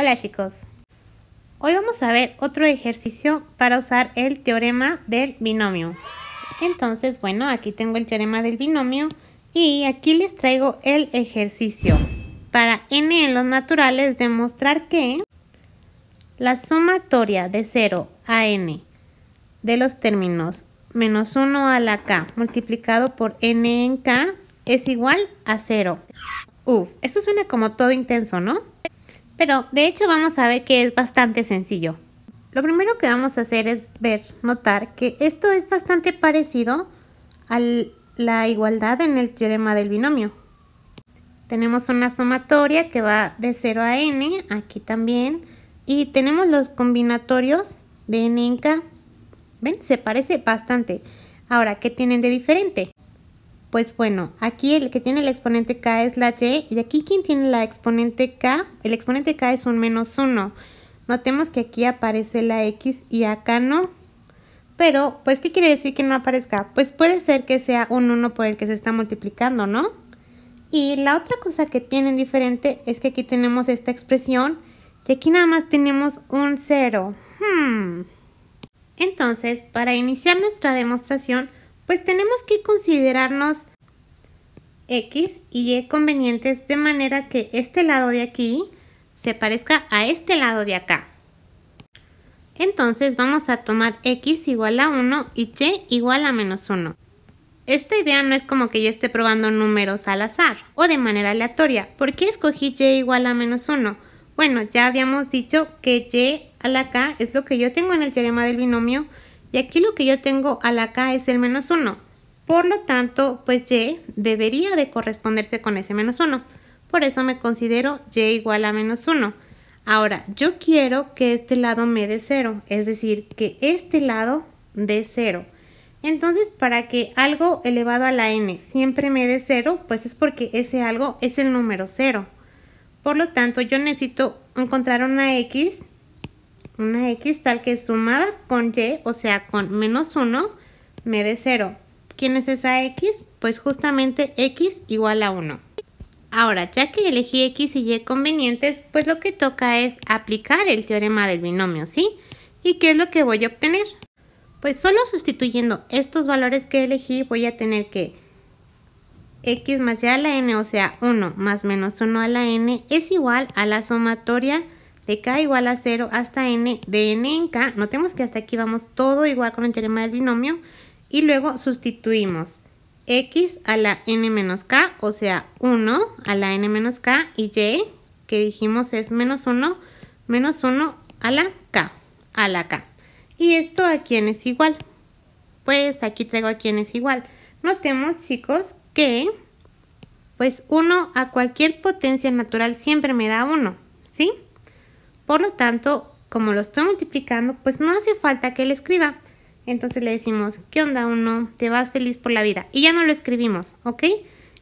Hola chicos, hoy vamos a ver otro ejercicio para usar el teorema del binomio. Entonces, bueno, aquí tengo el teorema del binomio y aquí les traigo el ejercicio para n en los naturales demostrar que la sumatoria de 0 a n de los términos menos 1 a la k multiplicado por n en k es igual a 0. Uf, esto suena como todo intenso, ¿no? Pero de hecho vamos a ver que es bastante sencillo. Lo primero que vamos a hacer es ver, notar que esto es bastante parecido a la igualdad en el teorema del binomio. Tenemos una sumatoria que va de 0 a n, aquí también, y tenemos los combinatorios de n en k. ¿Ven? Se parece bastante. Ahora, ¿qué tienen de diferente? Pues bueno, aquí el que tiene el exponente k es la y y aquí quien tiene la exponente k, el exponente k es un menos 1. Notemos que aquí aparece la x y acá no. Pero, pues, ¿qué quiere decir que no aparezca? Pues puede ser que sea un 1 por el que se está multiplicando, ¿no? Y la otra cosa que tienen diferente es que aquí tenemos esta expresión y aquí nada más tenemos un 0. Hmm. Entonces, para iniciar nuestra demostración, pues tenemos que considerarnos X y Y convenientes de manera que este lado de aquí se parezca a este lado de acá. Entonces vamos a tomar X igual a 1 y Y igual a menos 1. Esta idea no es como que yo esté probando números al azar o de manera aleatoria. ¿Por qué escogí Y igual a menos 1? Bueno, ya habíamos dicho que Y a la K es lo que yo tengo en el teorema del binomio y aquí lo que yo tengo a la k es el menos 1. Por lo tanto, pues y debería de corresponderse con ese menos 1. Por eso me considero y igual a menos 1. Ahora, yo quiero que este lado me dé 0, es decir, que este lado dé 0. Entonces, para que algo elevado a la n siempre me dé 0, pues es porque ese algo es el número 0. Por lo tanto, yo necesito encontrar una x una X tal que sumada con Y, o sea, con menos 1, me dé 0. ¿Quién es esa X? Pues justamente X igual a 1. Ahora, ya que elegí X y Y convenientes, pues lo que toca es aplicar el teorema del binomio, ¿sí? ¿Y qué es lo que voy a obtener? Pues solo sustituyendo estos valores que elegí voy a tener que x más y a la n, o sea 1 más menos 1 a la n, es igual a la sumatoria de k igual a 0 hasta n de n en k. Notemos que hasta aquí vamos todo igual con el teorema del binomio y luego sustituimos x a la n menos k, o sea 1 a la n menos k y y que dijimos es menos 1 menos 1 a la k, a la k. ¿Y esto a quién es igual? Pues aquí traigo a quién es igual. Notemos chicos que pues 1 a cualquier potencia natural siempre me da 1, ¿sí? Por lo tanto, como lo estoy multiplicando, pues no hace falta que le escriba. Entonces le decimos, ¿qué onda uno? Te vas feliz por la vida. Y ya no lo escribimos, ¿ok?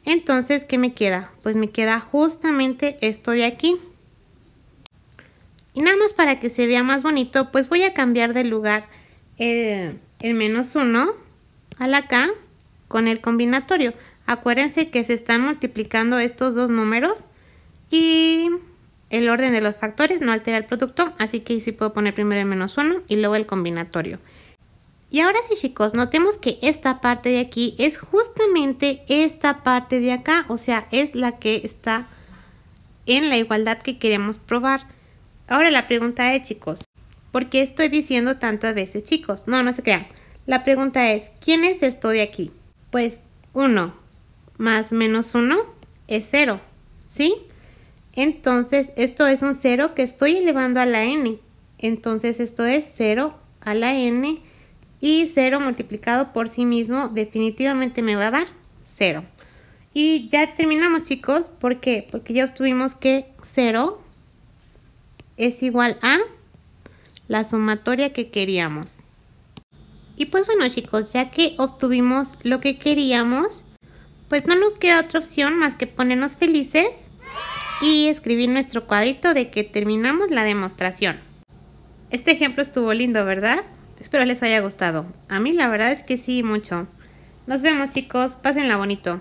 Entonces, ¿qué me queda? Pues me queda justamente esto de aquí. Y nada más para que se vea más bonito, pues voy a cambiar de lugar eh, el, menos uno la acá con el combinatorio. Acuérdense que se están multiplicando estos dos números y el orden de los factores no altera el producto, así que sí puedo poner primero el menos 1 y luego el combinatorio. Y ahora sí chicos, notemos que esta parte de aquí es justamente esta parte de acá, o sea, es la que está en la igualdad que queremos probar. Ahora la pregunta es chicos, ¿por qué estoy diciendo tantas veces chicos? No, no se crean. La pregunta es, ¿quién es esto de aquí? Pues 1 más menos 1 es 0, ¿sí? Entonces, esto es un 0 que estoy elevando a la n. Entonces, esto es 0 a la n y 0 multiplicado por sí mismo definitivamente me va a dar 0. Y ya terminamos, chicos. ¿Por qué? Porque ya obtuvimos que 0 es igual a la sumatoria que queríamos. Y pues bueno, chicos, ya que obtuvimos lo que queríamos, pues no nos queda otra opción más que ponernos felices y escribir nuestro cuadrito de que terminamos la demostración. Este ejemplo estuvo lindo, ¿verdad? Espero les haya gustado. A mí la verdad es que sí, mucho. Nos vemos chicos, pásenla bonito.